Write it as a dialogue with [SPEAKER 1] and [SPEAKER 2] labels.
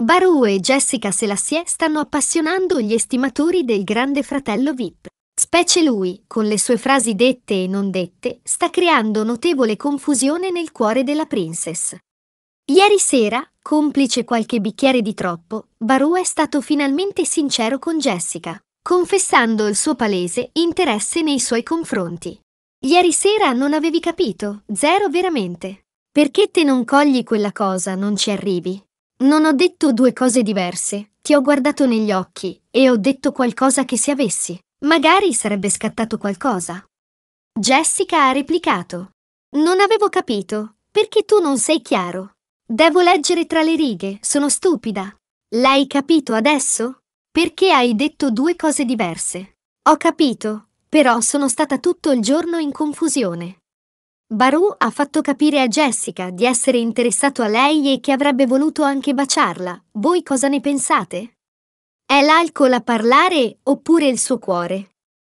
[SPEAKER 1] Baru e Jessica Selassie stanno appassionando gli estimatori del grande fratello VIP. Specie lui, con le sue frasi dette e non dette, sta creando notevole confusione nel cuore della princess. Ieri sera, complice qualche bicchiere di troppo, Baru è stato finalmente sincero con Jessica, confessando il suo palese interesse nei suoi confronti. Ieri sera non avevi capito, zero veramente. Perché te non cogli quella cosa, non ci arrivi? Non ho detto due cose diverse, ti ho guardato negli occhi e ho detto qualcosa che se avessi, magari sarebbe scattato qualcosa. Jessica ha replicato. Non avevo capito, perché tu non sei chiaro. Devo leggere tra le righe, sono stupida. L'hai capito adesso? Perché hai detto due cose diverse? Ho capito, però sono stata tutto il giorno in confusione. Baru ha fatto capire a Jessica di essere interessato a lei e che avrebbe voluto anche baciarla. Voi cosa ne pensate? È l'alcol a parlare oppure il suo cuore?